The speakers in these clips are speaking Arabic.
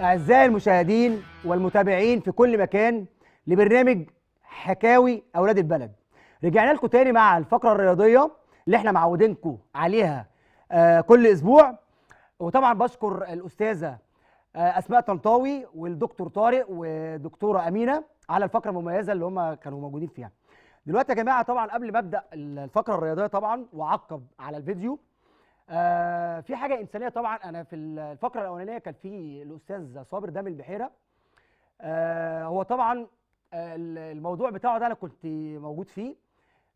أعزائي المشاهدين والمتابعين في كل مكان لبرنامج حكاوي أولاد البلد رجعنا لكم تاني مع الفقرة الرياضية اللي احنا معودينكم عليها آه كل أسبوع وطبعا بشكر الأستاذة آه أسماء طنطاوي والدكتور طارق ودكتورة أمينة على الفقرة المميزة اللي هم كانوا موجودين فيها دلوقتي يا جماعة طبعا قبل ما أبدأ الفقرة الرياضية طبعا وأعقب على الفيديو آه في حاجه انسانيه طبعا انا في الفقره الاولانيه كان في الاستاذ صابر دام البحيره آه هو طبعا آه، الموضوع بتاعه ده انا كنت موجود فيه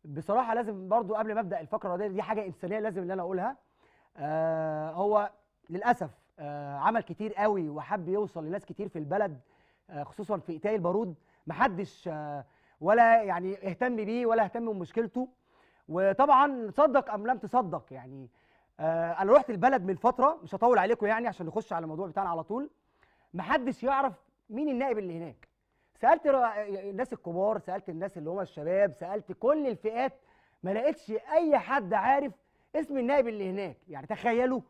بصراحه لازم برضو قبل ما ابدا الفقره دي دي حاجه انسانيه لازم ان انا اقولها آه هو للاسف آه عمل كتير قوي وحب يوصل لناس كتير في البلد آه خصوصا في اتاي البارود محدش آه ولا يعني اهتم بيه ولا اهتم بمشكلته وطبعا صدق ام لم تصدق يعني آه، انا رحت البلد من فتره مش هطول عليكم يعني عشان نخش على الموضوع بتاعنا على طول محدش يعرف مين النائب اللي هناك سالت الناس الكبار سالت الناس اللي هم الشباب سالت كل الفئات ما لقيتش اي حد عارف اسم النائب اللي هناك يعني تخيلوا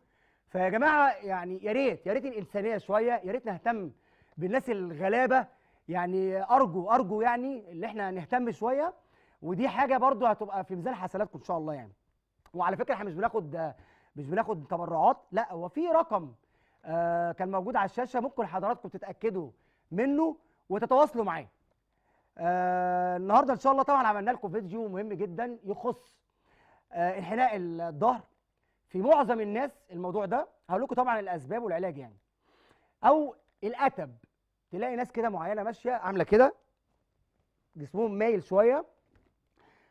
فيا جماعه يعني يا ريت يا ريت الانسانيه شويه يا ريت نهتم بالناس الغلابه يعني ارجو ارجو يعني اللي احنا نهتم شويه ودي حاجه برضو هتبقى في ميزان حسناتكم ان شاء الله يعني وعلى فكره احنا مش بناخد مش بناخد تبرعات لا هو في رقم آه كان موجود على الشاشه ممكن حضراتكم تتاكدوا منه وتتواصلوا معاه آه النهارده ان شاء الله طبعا عملنا لكم فيديو مهم جدا يخص آه انحناء الظهر في معظم الناس الموضوع ده هقول لكم طبعا الاسباب والعلاج يعني او الاتب تلاقي ناس كده معينه ماشيه عامله كده جسمهم مايل شويه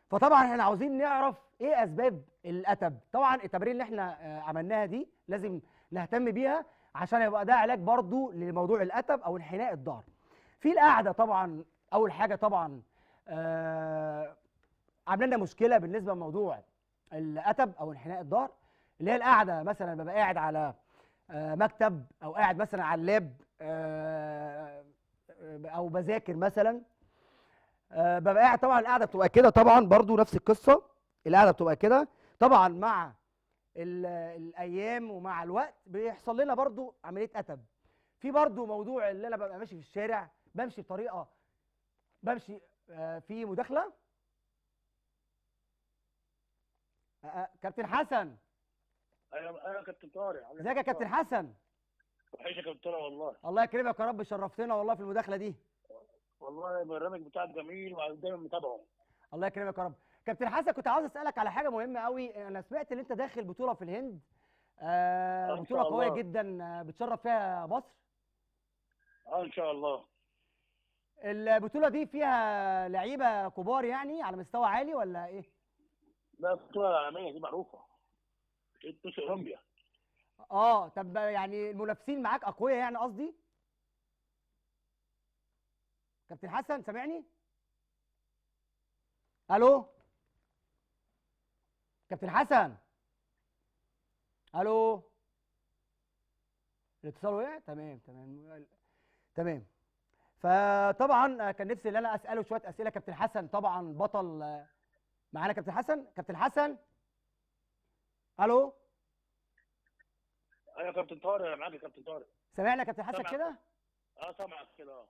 فطبعا احنا عاوزين نعرف ايه اسباب الاتب طبعا التمارين اللي احنا آه، عملناها دي لازم نهتم بيها عشان يبقى ده علاج برضو لموضوع الاتب او انحناء الظهر في القعده طبعا اول حاجه طبعا آه عملنا لنا مشكله بالنسبه لموضوع الاتب او انحناء الظهر اللي هي القعده مثلا ببقى قاعد على آه مكتب او قاعد مثلا على اللاب آه, آه، او بذاكر مثلا آه ببقى قاعد طبعا القعده بتبقى كده طبعا برضو نفس القصه القعده بتبقى كده طبعا مع الايام ومع الوقت بيحصل لنا برضو عمليه اتب في برضو موضوع اللي انا ببقى ماشي في الشارع بمشي بطريقه بمشي آه، في مداخله آه، آه، كابتن حسن ايوه ايوه كابتن طارق ازيك يا كابتن حسن وحشك يا كابتن والله الله يكرمك يا رب شرفتنا والله في المداخله دي والله البرنامج بتاعك جميل ودايما متابعه الله يكرمك يا رب كابتن حسن كنت عاوز اسالك على حاجه مهمه قوي انا سمعت ان انت داخل بطوله في الهند آه بطوله قويه جدا آه، بتشرف فيها مصر اه ان شاء الله البطوله دي فيها لعيبه كبار يعني على مستوى عالي ولا ايه لا البطوله العالميه دي معروفه بطوله اولمبيا اه طب يعني المنافسين معاك اقوياء يعني قصدي كابتن حسن سامعني الو كابتن حسن الو الاتصال وقع تمام تمام تمام فطبعا كان نفسي ان انا اساله شويه اسئله كابتن حسن طبعا بطل معانا كابتن حسن كابتن حسن الو ايوه يا كابتن طارق انا معاك يا كابتن طارق سامعنا كابتن حسن كده اه سامعك كده اه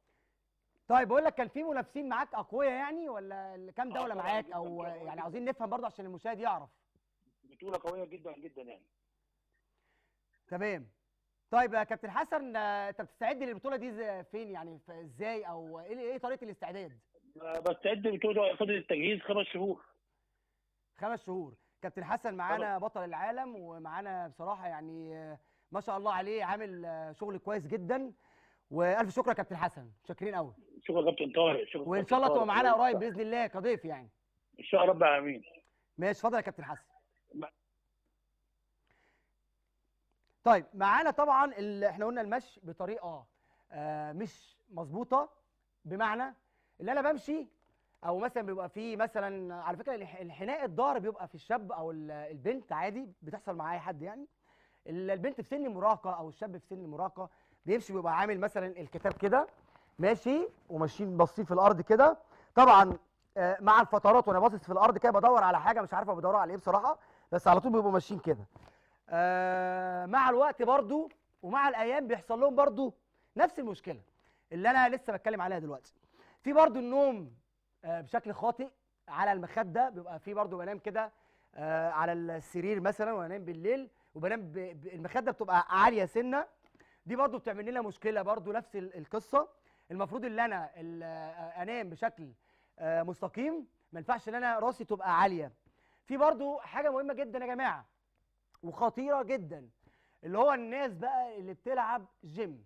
طيب بقول لك كان في منافسين معاك اقوياء يعني ولا كام آه، دوله معاك او يعني عاوزين نفهم برضه عشان المشاهد يعرف بطوله قويه جدا جدا يعني تمام طيب يا كابتن حسن انت بتستعد للبطوله دي فين يعني ازاي او ايه, ايه طريقه الاستعداد؟ بستعد للبطوله فتره التجهيز خمس شهور خمس شهور كابتن حسن معانا بطل العالم ومعانا بصراحه يعني ما شاء الله عليه عامل شغل كويس جدا والف شكر يا كابتن حسن شاكرين قوي شكرا يا كابتن طارق شكرا وان شاء الله تبقى معانا قريب باذن الله كضيف يعني ان شاء الله رب العالمين ماشي اتفضل يا كابتن حسن طيب معانا طبعا احنا قلنا المشي بطريقه آه مش مظبوطه بمعنى ان انا بمشي او مثلا بيبقى في مثلا على فكره انحناء الضهر بيبقى في الشاب او البنت عادي بتحصل مع اي حد يعني البنت في سن المراهقه او الشاب في سن المراهقه بيمشي بيبقى عامل مثلا الكتاب كده ماشي وماشيين باصين في الارض كده طبعا آه مع الفترات وانا باصص في الارض كده بدور على حاجه مش عارفه بدور على ايه بصراحه بس على طول بيبقوا ماشيين كده آه مع الوقت برضو ومع الايام بيحصل لهم برضو نفس المشكله اللي انا لسه بتكلم عليها دلوقتي في برضو النوم آه بشكل خاطئ على المخده بيبقى في برضو بنام كده آه على السرير مثلا وانام بالليل وبنام المخده بتبقى عاليه سنه دي برضو بتعمل لنا مشكله برضو نفس القصه المفروض ان انا آه، انام بشكل آه، مستقيم ما ينفعش ان انا راسي تبقى عاليه في برضو حاجه مهمه جدا يا جماعه وخطيره جدا اللي هو الناس بقى اللي بتلعب جيم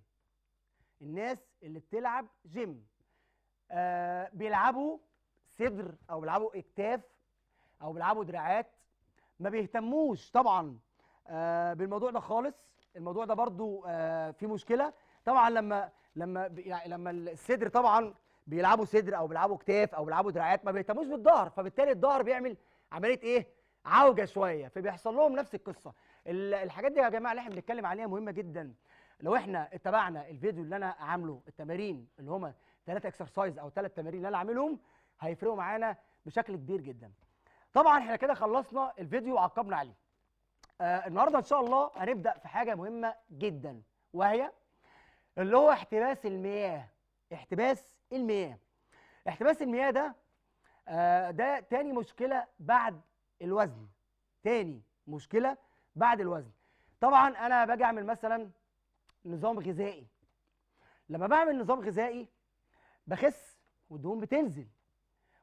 الناس اللي بتلعب جيم آه بيلعبوا صدر او بيلعبوا اكتاف او بيلعبوا دراعات ما بيهتموش طبعا آه بالموضوع ده خالص الموضوع ده برضو آه في مشكله طبعا لما لما يعني لما الصدر طبعا بيلعبوا صدر او بيلعبوا كتاف او بيلعبوا دراعات ما بيهتموش بالظهر فبالتالي الظهر بيعمل عمليه ايه عوجه شويه فبيحصل لهم نفس القصه الحاجات دي يا جماعه اللي احنا بنتكلم عليها مهمه جدا لو احنا اتبعنا الفيديو اللي انا عامله التمارين اللي هما ثلاثه اكسرسايز او ثلاث تمارين اللي انا عاملهم هيفرقوا معانا بشكل كبير جدا طبعا احنا كده خلصنا الفيديو وعقبنا عليه آه النهارده ان شاء الله هنبدا في حاجه مهمه جدا وهي اللي هو احتباس المياه احتباس المياه احتباس المياه ده آه، ده تاني مشكله بعد الوزن تاني مشكله بعد الوزن طبعا انا باجي اعمل مثلا نظام غذائي لما بعمل نظام غذائي بخس والدهون بتنزل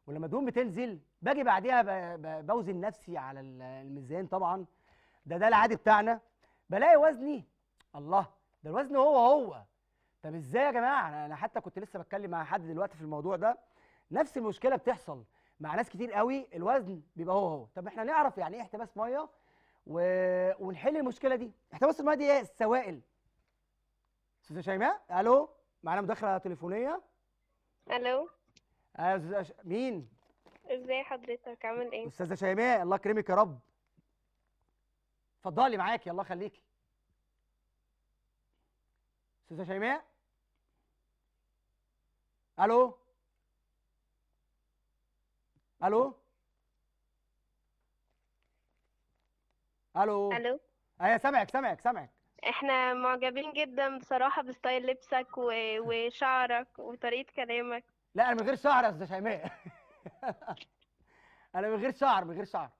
ولما الدهون بتنزل باجي بعديها بوزن نفسي على الميزان طبعا ده ده العادي بتاعنا بلاقي وزني الله ده الوزن هو هو طب ازاي يا جماعه انا حتى كنت لسه بتكلم مع حد دلوقتي في الموضوع ده نفس المشكله بتحصل مع ناس كتير قوي الوزن بيبقى هو هو طب احنا نعرف يعني ايه احتباس ميه و... ونحل المشكله دي احتباس الميه دي ايه السوائل استاذه شيماء الو معانا مداخله تليفونيه الو أش... آه، مين ازاي حضرتك عامل ايه استاذه شيماء الله يكرمك يا رب اتفضلي معاكي الله يخليكي استاذه شيماء الو الو الو الو ايوه سامعك سامعك سامعك احنا معجبين جدا بصراحه بستايل لبسك و... وشعرك وطريقه كلامك لا انا من غير شعر يا استاذه شيماء انا من غير شعر من غير شعر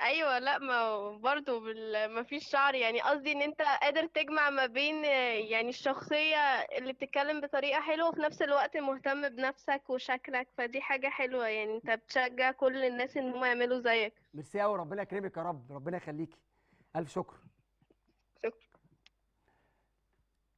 ايوه لا ما برضه بال... ما فيش شعر يعني قصدي ان انت قادر تجمع ما بين يعني الشخصيه اللي بتتكلم بطريقه حلوه وفي نفس الوقت مهتم بنفسك وشكلك فدي حاجه حلوه يعني انت بتشجع كل الناس ان هم يعملوا زيك ميرسي قوي ربنا يكرمك يا رب ربنا يخليكي الف شكر شكرا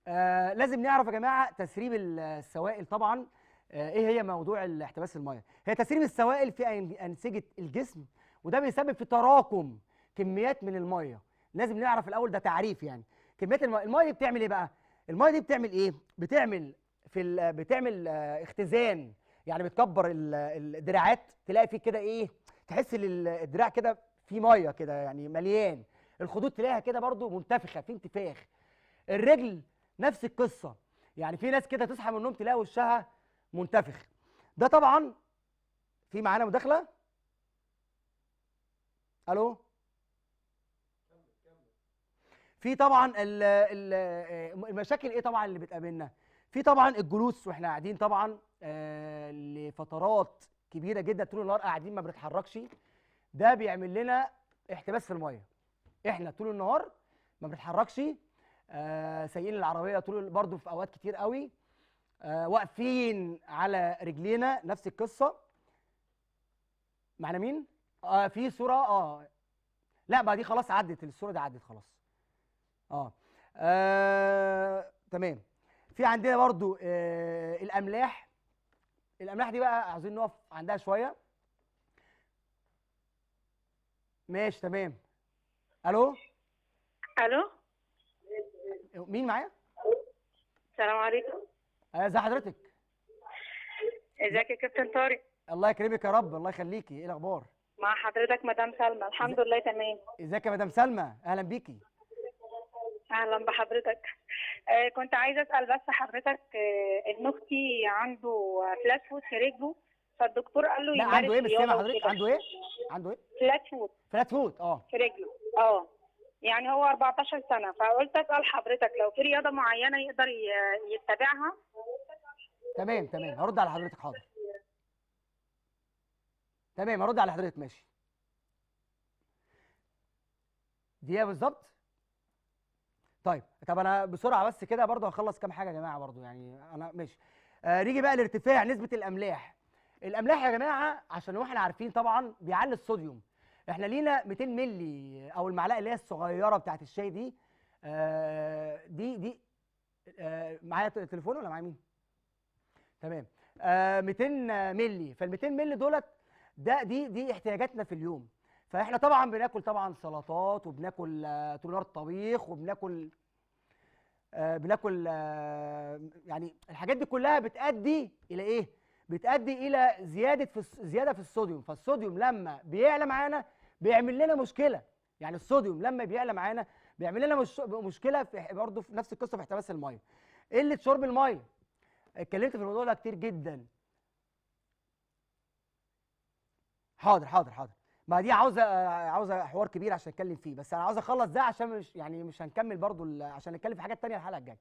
آه لازم نعرف يا جماعه تسريب السوائل طبعا آه ايه هي موضوع احتباس الميه هي تسريب السوائل في انسجه الجسم وده بيسبب في تراكم كميات من الميه لازم نعرف الاول ده تعريف يعني كميات الميه الميه دي بتعمل ايه بقى الميه دي بتعمل ايه بتعمل في بتعمل آه، اختزان يعني بتكبر الدراعات تلاقي فيه كده ايه تحس ان الدراع كده فيه ميه كده يعني مليان الخدود تلاقيها كده برضو منتفخه في انتفاخ الرجل نفس القصه يعني في ناس كده تصحى من النوم تلاقي وشها منتفخ ده طبعا في معانا مداخله الو في طبعا آه، المشاكل ايه طبعا اللي بتقابلنا في طبعا الجلوس واحنا قاعدين طبعا آه، لفترات كبيره جدا طول النهار قاعدين ما بنتحركش ده بيعمل لنا احتباس في الميه احنا طول النهار ما بنتحركش آه، سايقين العربيه طول برضو في اوقات كتير قوي واقفين على رجلينا نفس القصه معنا مين آه في صوره اه لا ما دي خلاص عدت الصوره دي عدت خلاص اه, آه تمام في عندنا برضو آه الاملاح الاملاح دي بقى عايزين نقف عندها شويه ماشي تمام الو الو مين معايا السلام عليكم آه، ازي حضرتك ازيك يا كابتن طارق الله يكرمك يا رب الله يخليكي ايه الاخبار مع حضرتك مدام سلمى الحمد لله تمام ازيك يا مدام سلمى اهلا بيكي اهلا بحضرتك آه كنت عايزه اسال بس حضرتك آه ابن اختي عنده فلات فوت في رجله فالدكتور قال له لا عنده ايه مش حضرتك عنده ايه عنده ايه فلات فوت فلات فوت اه في رجله اه يعني هو 14 سنه فقلت اسال حضرتك لو في رياضه معينه يقدر يتبعها تمام تمام هرد على حضرتك حاضر تمام ارد على حضرتك ماشي دقيقه بالظبط طيب طب انا بسرعه بس كده برضه هخلص كام حاجه يا جماعه برضه يعني انا ماشي آه نيجي بقى لارتفاع نسبه الاملاح الاملاح يا جماعه عشان احنا عارفين طبعا بيعلي الصوديوم احنا لينا 200 مللي او المعلقه اللي هي الصغيره بتاعت الشاي دي آه دي دي آه معايا تليفون ولا معايا مين تمام آه 200 مللي فال 200 مللي دولت ده دي دي احتياجاتنا في اليوم فاحنا طبعا بناكل طبعا سلطات وبناكل آه طبيخ وبناكل آه بناكل آه يعني الحاجات دي كلها بتؤدي الى ايه بتؤدي الى زياده في زياده في الصوديوم فالصوديوم لما بيعلى معانا بيعمل لنا مشكله يعني الصوديوم لما بيعلى معانا بيعمل لنا مش مشكله في برضه في نفس القصه في احتباس الميه قله شرب الميه اتكلمت في الموضوع ده كتير جدا حاضر حاضر حاضر ما دي عاوزه عاوزه حوار كبير عشان اتكلم فيه بس انا عاوز اخلص ده عشان مش يعني مش هنكمل برضو عشان نتكلم في حاجات تانية الحلقه الجايه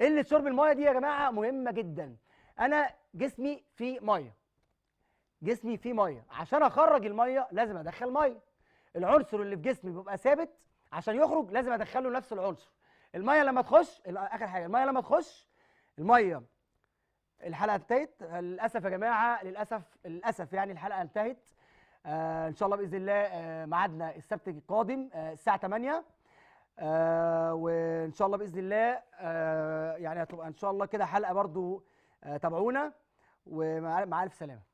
قله شرب المايه دي يا جماعه مهمه جدا انا جسمي فيه ميه جسمي فيه ميه عشان اخرج الميه لازم ادخل ميه العنصر اللي في جسمي بيبقى ثابت عشان يخرج لازم ادخله نفس العنصر الميه لما تخش اخر حاجه الميه لما تخش الميه الحلقه انتهت للاسف يا جماعه للاسف للاسف يعني الحلقه انتهت آه ان شاء الله باذن الله آه ميعادنا السبت القادم آه الساعه 8 آه وان شاء الله باذن الله آه يعني هتبقى ان شاء الله كده حلقه برضو آه تابعونا ومع الف سلامه